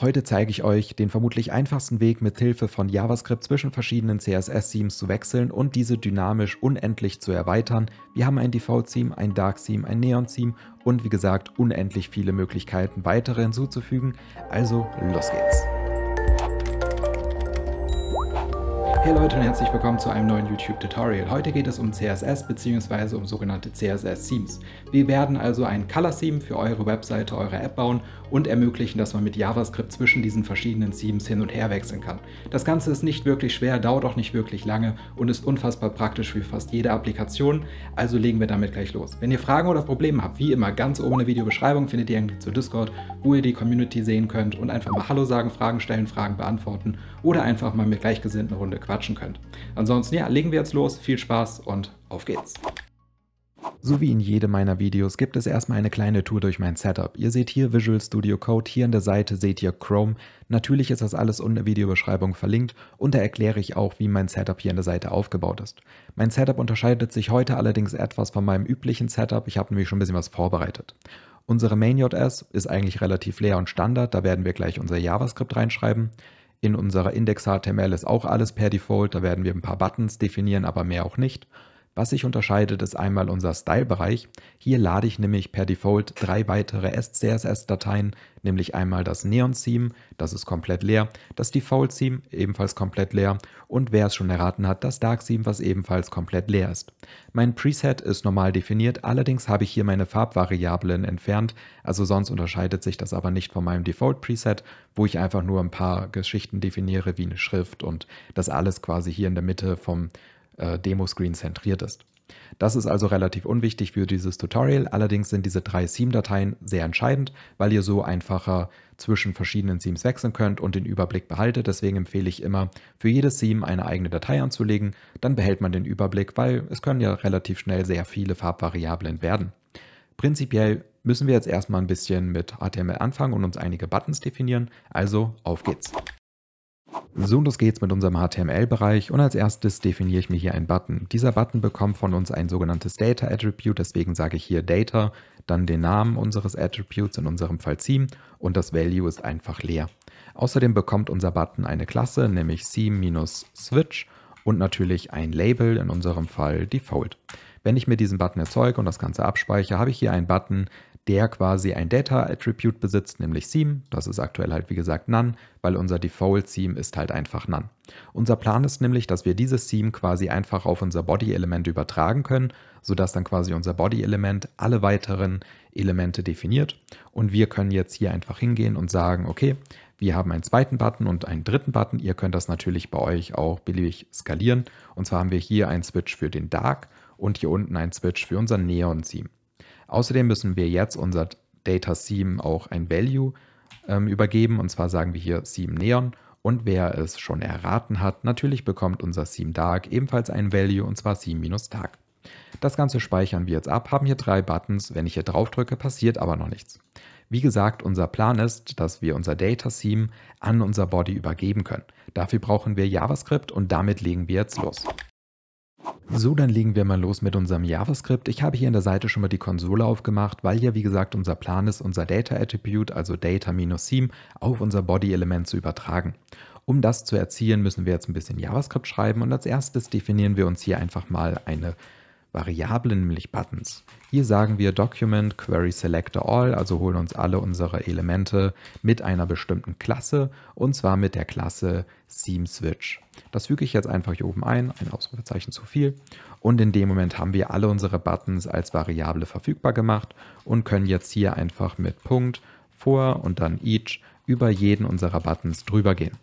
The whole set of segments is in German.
Heute zeige ich euch den vermutlich einfachsten Weg, mit Hilfe von JavaScript zwischen verschiedenen CSS-Themes zu wechseln und diese dynamisch unendlich zu erweitern. Wir haben ein Default-Theme, ein Dark-Theme, ein Neon-Theme und wie gesagt unendlich viele Möglichkeiten, weitere hinzuzufügen. Also los geht's! Hey Leute und herzlich willkommen zu einem neuen YouTube-Tutorial. Heute geht es um CSS bzw. um sogenannte CSS-Themes. Wir werden also ein Color-Theme für eure Webseite, eure App bauen und ermöglichen, dass man mit JavaScript zwischen diesen verschiedenen Themes hin und her wechseln kann. Das Ganze ist nicht wirklich schwer, dauert auch nicht wirklich lange und ist unfassbar praktisch für fast jede Applikation, also legen wir damit gleich los. Wenn ihr Fragen oder Probleme habt, wie immer ganz oben in der Videobeschreibung findet ihr einen Link zu Discord, wo ihr die Community sehen könnt und einfach mal Hallo sagen, Fragen stellen, Fragen beantworten oder einfach mal mit Gleichgesinnten eine Runde quatschen könnt. Ansonsten, ja, legen wir jetzt los. Viel Spaß und auf geht's. So wie in jedem meiner Videos gibt es erstmal eine kleine Tour durch mein Setup. Ihr seht hier Visual Studio Code, hier an der Seite seht ihr Chrome. Natürlich ist das alles unten in der Videobeschreibung verlinkt und da erkläre ich auch, wie mein Setup hier an der Seite aufgebaut ist. Mein Setup unterscheidet sich heute allerdings etwas von meinem üblichen Setup, ich habe nämlich schon ein bisschen was vorbereitet. Unsere Main.js ist eigentlich relativ leer und Standard, da werden wir gleich unser JavaScript reinschreiben. In unserer Index-HTML ist auch alles per Default. Da werden wir ein paar Buttons definieren, aber mehr auch nicht. Was sich unterscheidet, ist einmal unser Style-Bereich. Hier lade ich nämlich per Default drei weitere scss dateien nämlich einmal das Neon-Theme, das ist komplett leer, das Default-Theme, ebenfalls komplett leer und wer es schon erraten hat, das Dark-Theme, was ebenfalls komplett leer ist. Mein Preset ist normal definiert, allerdings habe ich hier meine Farbvariablen entfernt, also sonst unterscheidet sich das aber nicht von meinem Default-Preset, wo ich einfach nur ein paar Geschichten definiere wie eine Schrift und das alles quasi hier in der Mitte vom äh, Demo-Screen zentriert ist. Das ist also relativ unwichtig für dieses Tutorial, allerdings sind diese drei Seam-Dateien sehr entscheidend, weil ihr so einfacher zwischen verschiedenen Seams wechseln könnt und den Überblick behaltet. Deswegen empfehle ich immer, für jedes Seam eine eigene Datei anzulegen, dann behält man den Überblick, weil es können ja relativ schnell sehr viele Farbvariablen werden. Prinzipiell müssen wir jetzt erstmal ein bisschen mit HTML anfangen und uns einige Buttons definieren, also auf geht's. So, und los geht's mit unserem HTML-Bereich und als erstes definiere ich mir hier einen Button. Dieser Button bekommt von uns ein sogenanntes Data Attribute, deswegen sage ich hier Data, dann den Namen unseres Attributes, in unserem Fall Theme und das Value ist einfach leer. Außerdem bekommt unser Button eine Klasse, nämlich Theme-Switch und natürlich ein Label, in unserem Fall Default. Wenn ich mir diesen Button erzeuge und das Ganze abspeichere, habe ich hier einen Button, der quasi ein Data-Attribute besitzt, nämlich Theme. Das ist aktuell halt wie gesagt None, weil unser Default-Theme ist halt einfach None. Unser Plan ist nämlich, dass wir dieses Theme quasi einfach auf unser Body-Element übertragen können, sodass dann quasi unser Body-Element alle weiteren Elemente definiert. Und wir können jetzt hier einfach hingehen und sagen, okay, wir haben einen zweiten Button und einen dritten Button. Ihr könnt das natürlich bei euch auch beliebig skalieren. Und zwar haben wir hier einen Switch für den Dark und hier unten einen Switch für unser Neon-Theme. Außerdem müssen wir jetzt unser Data Seam auch ein Value ähm, übergeben. Und zwar sagen wir hier Seam Neon. Und wer es schon erraten hat, natürlich bekommt unser Seam Dark ebenfalls ein Value und zwar Seam-Dark. Das Ganze speichern wir jetzt ab, haben hier drei Buttons. Wenn ich hier drauf drücke, passiert aber noch nichts. Wie gesagt, unser Plan ist, dass wir unser Data Seam an unser Body übergeben können. Dafür brauchen wir JavaScript und damit legen wir jetzt los. So, dann legen wir mal los mit unserem JavaScript. Ich habe hier in der Seite schon mal die Konsole aufgemacht, weil ja wie gesagt unser Plan ist, unser Data Attribute, also Data-Theme, auf unser Body-Element zu übertragen. Um das zu erzielen, müssen wir jetzt ein bisschen JavaScript schreiben und als erstes definieren wir uns hier einfach mal eine Variablen, nämlich Buttons. Hier sagen wir Document Query Selector All, also holen uns alle unsere Elemente mit einer bestimmten Klasse und zwar mit der Klasse Seam Switch. Das füge ich jetzt einfach hier oben ein, ein Ausrufezeichen zu viel. Und in dem Moment haben wir alle unsere Buttons als Variable verfügbar gemacht und können jetzt hier einfach mit Punkt vor und dann each über jeden unserer Buttons drüber gehen.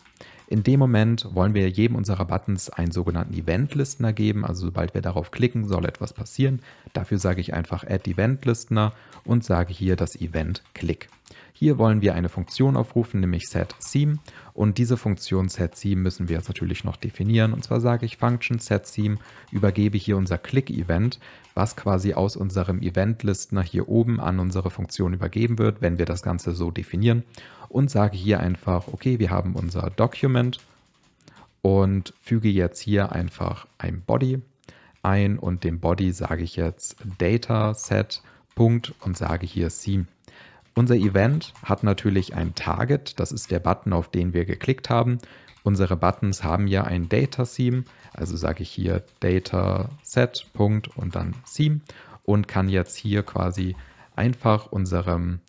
In dem Moment wollen wir jedem unserer Buttons einen sogenannten Event-Listener geben. Also sobald wir darauf klicken, soll etwas passieren. Dafür sage ich einfach Add Event-Listener und sage hier das Event Click. Hier wollen wir eine Funktion aufrufen, nämlich setSeam. Und diese Funktion setSeam müssen wir jetzt natürlich noch definieren. Und zwar sage ich Function setSeam, übergebe hier unser Click-Event, was quasi aus unserem Event-Listener hier oben an unsere Funktion übergeben wird, wenn wir das Ganze so definieren und sage hier einfach, okay, wir haben unser Document und füge jetzt hier einfach ein Body ein und dem Body sage ich jetzt Dataset Punkt und sage hier Sie. Unser Event hat natürlich ein Target, das ist der Button, auf den wir geklickt haben. Unsere Buttons haben ja ein Data Theme, also sage ich hier Dataset Punkt und dann Theme und kann jetzt hier quasi einfach unserem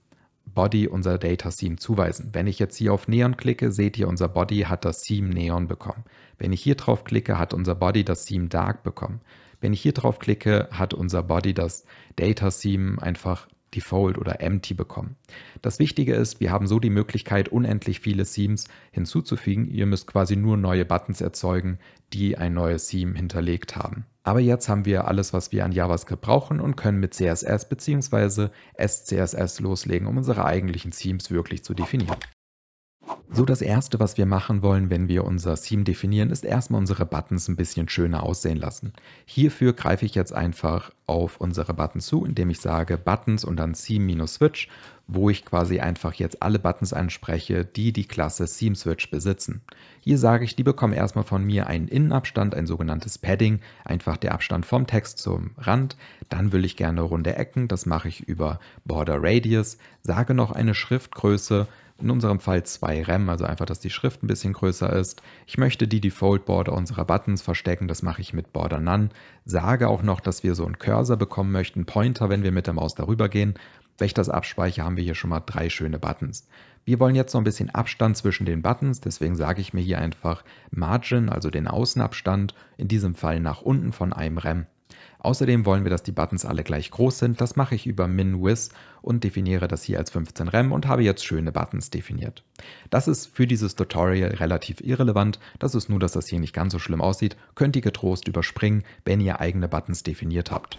Body unser Data Theme zuweisen. Wenn ich jetzt hier auf Neon klicke, seht ihr, unser Body hat das Theme Neon bekommen. Wenn ich hier drauf klicke, hat unser Body das Theme Dark bekommen. Wenn ich hier drauf klicke, hat unser Body das Data Theme einfach Default oder Empty bekommen. Das Wichtige ist, wir haben so die Möglichkeit, unendlich viele Themes hinzuzufügen. Ihr müsst quasi nur neue Buttons erzeugen, die ein neues Theme hinterlegt haben. Aber jetzt haben wir alles, was wir an JavaScript brauchen und können mit CSS bzw. SCSS loslegen, um unsere eigentlichen Themes wirklich zu definieren. So, das erste, was wir machen wollen, wenn wir unser Theme definieren, ist erstmal unsere Buttons ein bisschen schöner aussehen lassen. Hierfür greife ich jetzt einfach auf unsere Button zu, indem ich sage Buttons und dann Theme-Switch, wo ich quasi einfach jetzt alle Buttons anspreche, die die Klasse Theme-Switch besitzen. Hier sage ich, die bekommen erstmal von mir einen Innenabstand, ein sogenanntes Padding, einfach der Abstand vom Text zum Rand. Dann will ich gerne runde Ecken, das mache ich über Border Radius, sage noch eine Schriftgröße, in unserem Fall zwei RAM, also einfach, dass die Schrift ein bisschen größer ist. Ich möchte die Default-Border unserer Buttons verstecken, das mache ich mit Border None. Sage auch noch, dass wir so einen Cursor bekommen möchten, Pointer, wenn wir mit der Maus darüber gehen. Wenn ich das abspeichere, haben wir hier schon mal drei schöne Buttons. Wir wollen jetzt noch ein bisschen Abstand zwischen den Buttons, deswegen sage ich mir hier einfach Margin, also den Außenabstand, in diesem Fall nach unten von einem RAM. Außerdem wollen wir, dass die Buttons alle gleich groß sind. Das mache ich über min-width und definiere das hier als 15 Rem und habe jetzt schöne Buttons definiert. Das ist für dieses Tutorial relativ irrelevant. Das ist nur, dass das hier nicht ganz so schlimm aussieht. Könnt ihr getrost überspringen, wenn ihr eigene Buttons definiert habt.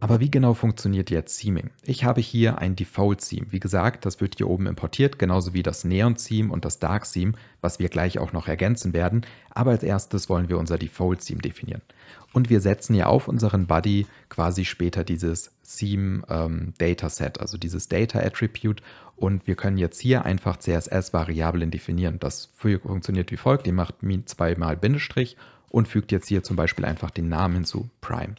Aber wie genau funktioniert jetzt Seaming? Ich habe hier ein default Seam. Wie gesagt, das wird hier oben importiert, genauso wie das neon Seam und das dark Seam, was wir gleich auch noch ergänzen werden. Aber als erstes wollen wir unser default Seam definieren. Und wir setzen hier auf unseren Buddy quasi später dieses Theme-Dataset, ähm, also dieses Data-Attribute. Und wir können jetzt hier einfach CSS-Variablen definieren. Das funktioniert wie folgt. Ihr macht zweimal Bindestrich und fügt jetzt hier zum Beispiel einfach den Namen hinzu, Prime.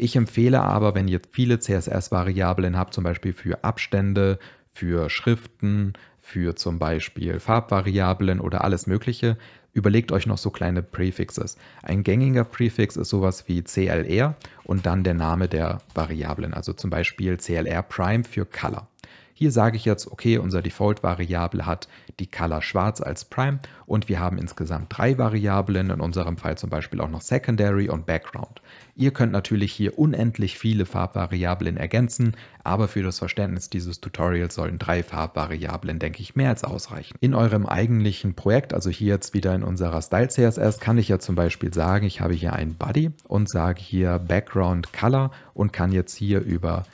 Ich empfehle aber, wenn ihr viele CSS-Variablen habt, zum Beispiel für Abstände, für Schriften, für zum Beispiel Farbvariablen oder alles Mögliche, überlegt euch noch so kleine Prefixes. Ein gängiger Prefix ist sowas wie CLR und dann der Name der Variablen, also zum Beispiel CLR Prime für Color. Hier sage ich jetzt, okay, unser Default-Variable hat die Color schwarz als Prime und wir haben insgesamt drei Variablen, in unserem Fall zum Beispiel auch noch Secondary und Background. Ihr könnt natürlich hier unendlich viele Farbvariablen ergänzen, aber für das Verständnis dieses Tutorials sollen drei Farbvariablen, denke ich, mehr als ausreichen. In eurem eigentlichen Projekt, also hier jetzt wieder in unserer Style CSS, kann ich ja zum Beispiel sagen, ich habe hier einen Body und sage hier Background Color und kann jetzt hier über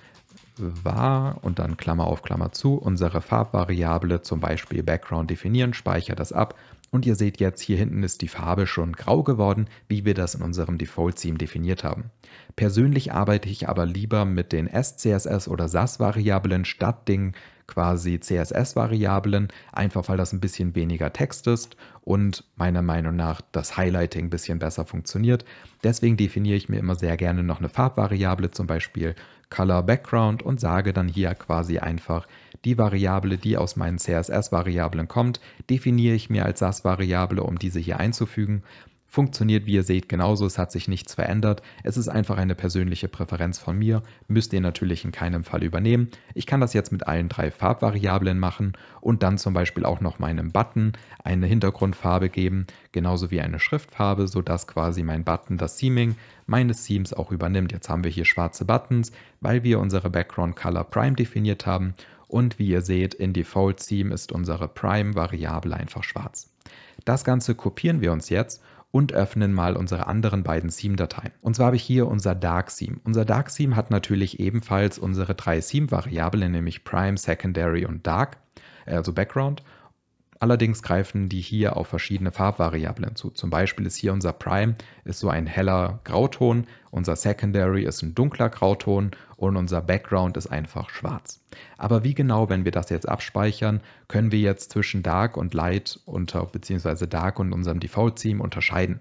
var und dann Klammer auf Klammer zu unsere Farbvariable, zum Beispiel Background, definieren, speichere das ab. Und ihr seht jetzt, hier hinten ist die Farbe schon grau geworden, wie wir das in unserem Default-Theme definiert haben. Persönlich arbeite ich aber lieber mit den SCSS- oder SAS-Variablen statt den quasi CSS-Variablen, einfach weil das ein bisschen weniger Text ist und meiner Meinung nach das Highlighting ein bisschen besser funktioniert. Deswegen definiere ich mir immer sehr gerne noch eine Farbvariable, zum Beispiel Color Background und sage dann hier quasi einfach, die Variable, die aus meinen CSS-Variablen kommt, definiere ich mir als SAS-Variable, um diese hier einzufügen Funktioniert, wie ihr seht, genauso. Es hat sich nichts verändert. Es ist einfach eine persönliche Präferenz von mir. Müsst ihr natürlich in keinem Fall übernehmen. Ich kann das jetzt mit allen drei Farbvariablen machen und dann zum Beispiel auch noch meinem Button eine Hintergrundfarbe geben, genauso wie eine Schriftfarbe, sodass quasi mein Button das Seaming meines Themes auch übernimmt. Jetzt haben wir hier schwarze Buttons, weil wir unsere Background Color Prime definiert haben. Und wie ihr seht, in Default Theme ist unsere Prime-Variable einfach schwarz. Das Ganze kopieren wir uns jetzt und öffnen mal unsere anderen beiden Seam-Dateien. Und zwar habe ich hier unser Dark Seam. Unser Dark Seam hat natürlich ebenfalls unsere drei Seam-Variablen, nämlich Prime, Secondary und Dark, äh, also Background. Allerdings greifen die hier auf verschiedene Farbvariablen zu. Zum Beispiel ist hier unser Prime ist so ein heller Grauton, unser Secondary ist ein dunkler Grauton und unser Background ist einfach schwarz. Aber wie genau, wenn wir das jetzt abspeichern, können wir jetzt zwischen Dark und Light unter bzw. Dark und unserem Default Theme unterscheiden.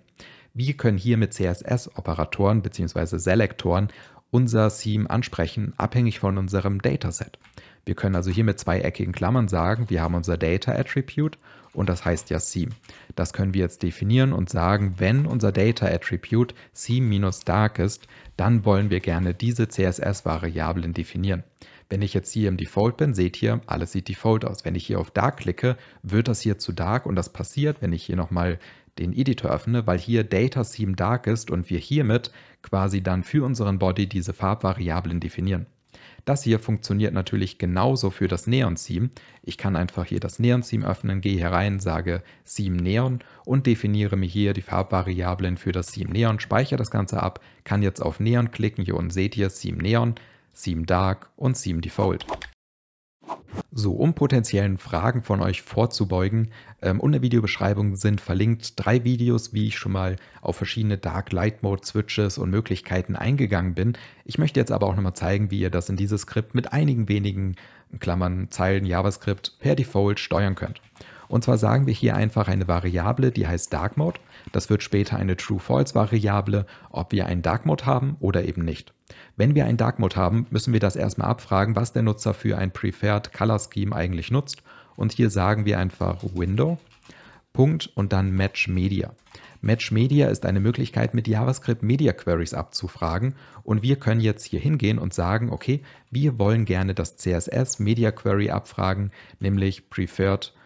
Wir können hier mit CSS-Operatoren bzw. Selektoren unser Seam ansprechen, abhängig von unserem Dataset. Wir können also hier mit zweieckigen Klammern sagen, wir haben unser Data Attribute und das heißt ja Seam. Das können wir jetzt definieren und sagen, wenn unser Data Attribute Seam-Dark ist, dann wollen wir gerne diese CSS-Variablen definieren. Wenn ich jetzt hier im Default bin, seht ihr, alles sieht Default aus. Wenn ich hier auf Dark klicke, wird das hier zu Dark und das passiert, wenn ich hier nochmal den Editor öffne, weil hier Data Seam Dark ist und wir hiermit quasi dann für unseren Body diese Farbvariablen definieren. Das hier funktioniert natürlich genauso für das neon Seam. Ich kann einfach hier das neon Seam öffnen, gehe hier rein, sage Seam Neon und definiere mir hier die Farbvariablen für das Seam Neon, speichere das Ganze ab, kann jetzt auf Neon klicken, hier unten seht ihr Seam Neon, Seam Dark und Seam Default. So, um potenziellen Fragen von euch vorzubeugen, ähm, unter Videobeschreibung sind verlinkt drei Videos, wie ich schon mal auf verschiedene Dark Light Mode Switches und Möglichkeiten eingegangen bin. Ich möchte jetzt aber auch nochmal zeigen, wie ihr das in dieses Skript mit einigen wenigen Klammern, Zeilen JavaScript per Default steuern könnt. Und zwar sagen wir hier einfach eine Variable, die heißt Dark Mode. Das wird später eine True-False-Variable, ob wir einen Dark Mode haben oder eben nicht. Wenn wir einen Dark Mode haben, müssen wir das erstmal abfragen, was der Nutzer für ein Preferred Color Scheme eigentlich nutzt. Und hier sagen wir einfach Window. Punkt und dann Match Media. Match Media ist eine Möglichkeit, mit JavaScript Media Queries abzufragen und wir können jetzt hier hingehen und sagen, okay, wir wollen gerne das CSS Media Query abfragen, nämlich Preferred Color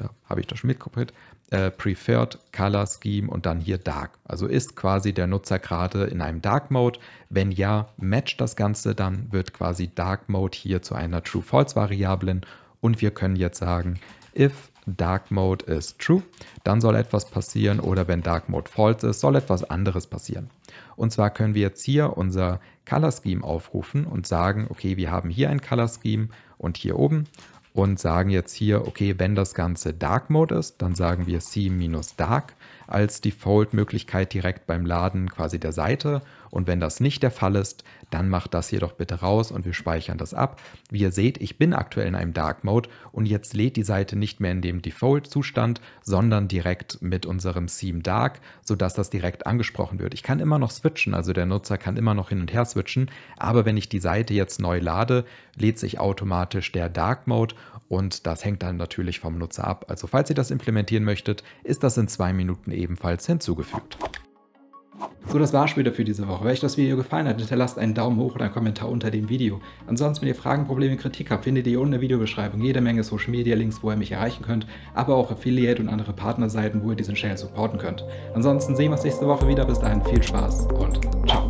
da habe ich das schon mitkopiert, äh, Preferred Color Scheme und dann hier Dark. Also ist quasi der Nutzer gerade in einem Dark Mode. Wenn ja, matcht das Ganze, dann wird quasi Dark Mode hier zu einer True-False-Variablen und wir können jetzt sagen, if Dark Mode ist True, dann soll etwas passieren oder wenn Dark Mode False ist, soll etwas anderes passieren. Und zwar können wir jetzt hier unser Color Scheme aufrufen und sagen, okay, wir haben hier ein Color Scheme und hier oben und sagen jetzt hier, okay, wenn das Ganze Dark Mode ist, dann sagen wir C-Dark als Default-Möglichkeit direkt beim Laden quasi der Seite und wenn das nicht der Fall ist, dann macht das hier doch bitte raus und wir speichern das ab. Wie ihr seht, ich bin aktuell in einem Dark Mode und jetzt lädt die Seite nicht mehr in dem Default-Zustand, sondern direkt mit unserem Theme Dark, sodass das direkt angesprochen wird. Ich kann immer noch switchen, also der Nutzer kann immer noch hin und her switchen, aber wenn ich die Seite jetzt neu lade, lädt sich automatisch der Dark Mode und das hängt dann natürlich vom Nutzer ab. Also falls ihr das implementieren möchtet, ist das in zwei Minuten ebenfalls hinzugefügt. So, das war's wieder für diese Woche. Wenn euch das Video gefallen hat, hinterlasst einen Daumen hoch oder einen Kommentar unter dem Video. Ansonsten, wenn ihr Fragen, Probleme, Kritik habt, findet ihr unten in der Videobeschreibung jede Menge Social Media Links, wo ihr mich erreichen könnt, aber auch Affiliate und andere Partnerseiten, wo ihr diesen Channel supporten könnt. Ansonsten sehen wir uns nächste Woche wieder. Bis dahin viel Spaß und ciao.